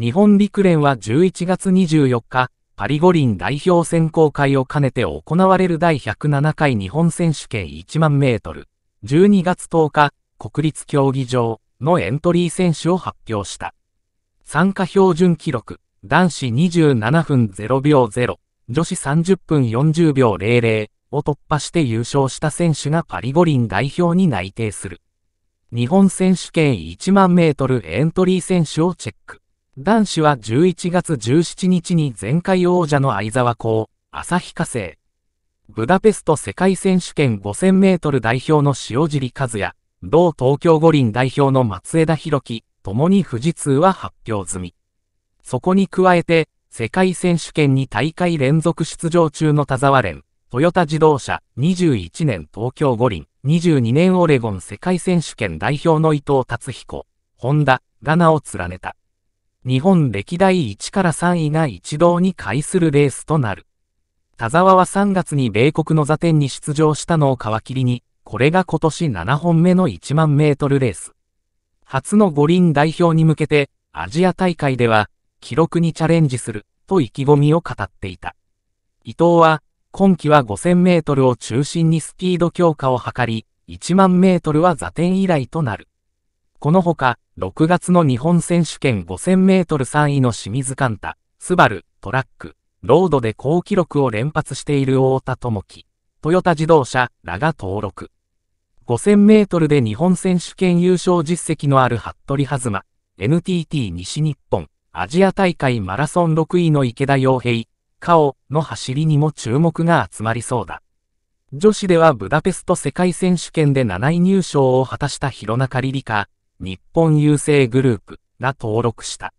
日本陸連は11月24日、パリ五輪代表選考会を兼ねて行われる第107回日本選手権1万メートル、12月10日、国立競技場のエントリー選手を発表した。参加標準記録、男子27分0秒0、女子30分40秒00を突破して優勝した選手がパリ五輪代表に内定する。日本選手権1万メートルエントリー選手をチェック。男子は11月17日に前回王者の相沢校、旭化成。ブダペスト世界選手権5000メートル代表の塩尻和也、同東京五輪代表の松枝博樹、ともに富士通は発表済み。そこに加えて、世界選手権に大会連続出場中の田沢連、トヨタ自動車、21年東京五輪、22年オレゴン世界選手権代表の伊藤達彦、ホンダ、ガナを連ねた。日本歴代1から3位が一堂に会するレースとなる。田沢は3月に米国の座展に出場したのを皮切りに、これが今年7本目の1万メートルレース。初の五輪代表に向けて、アジア大会では、記録にチャレンジする、と意気込みを語っていた。伊藤は、今季は5000メートルを中心にスピード強化を図り、1万メートルは座点以来となる。このほか、6月の日本選手権5000メートル3位の清水貫太、スバル、トラック、ロードで好記録を連発している大田智樹、トヨタ自動車らが登録。5000メートルで日本選手権優勝実績のある服部弾馬、NTT 西日本、アジア大会マラソン6位の池田洋平、カオの走りにも注目が集まりそうだ。女子ではブダペスト世界選手権で7位入賞を果たした弘中リリカ、日本郵政グループが登録した。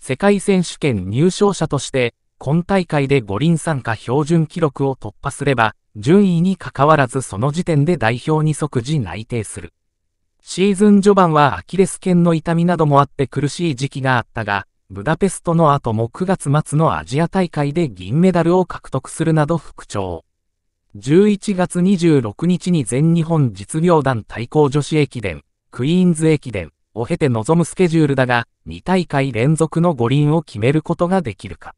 世界選手権入賞者として、今大会で五輪参加標準記録を突破すれば、順位にかかわらずその時点で代表に即時内定する。シーズン序盤はアキレス腱の痛みなどもあって苦しい時期があったが、ブダペストの後も9月末のアジア大会で銀メダルを獲得するなど復調。11月26日に全日本実業団対抗女子駅伝、クイーンズ駅伝を経て臨むスケジュールだが、2大会連続の五輪を決めることができるか。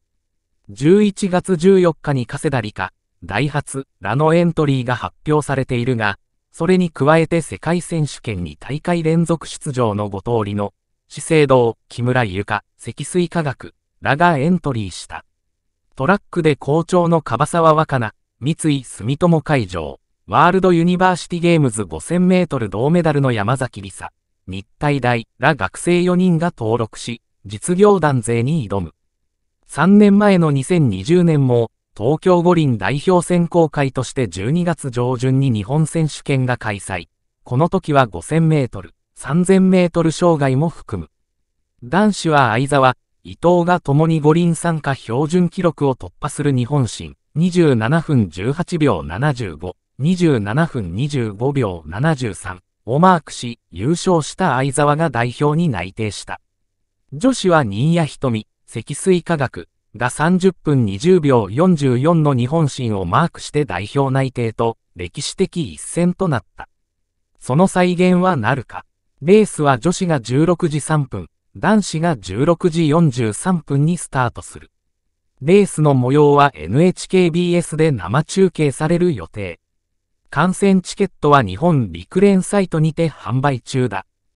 11月14日に加世田理科、ダイハツ、ラのエントリーが発表されているが、それに加えて世界選手権に大会連続出場の5通りの、資生堂、木村ゆか、積水化学、らがエントリーした。トラックで好調の樺沢若菜、三井住友海上、ワールドユニバーシティゲームズ5000メートル銅メダルの山崎りさ、日体大ら学生4人が登録し、実業団勢に挑む。3年前の2020年も、東京五輪代表選考会として12月上旬に日本選手権が開催。この時は5000メートル、3000メートル障害も含む。男子は相沢、伊藤が共に五輪参加標準記録を突破する日本新27分18秒75。27分25秒73をマークし、優勝した相沢が代表に内定した。女子は新谷瞳、積水化学が30分20秒44の日本新をマークして代表内定と、歴史的一戦となった。その再現はなるか。レースは女子が16時3分、男子が16時43分にスタートする。レースの模様は NHKBS で生中継される予定。観戦チケットは日本陸連サイトにて販売中だ。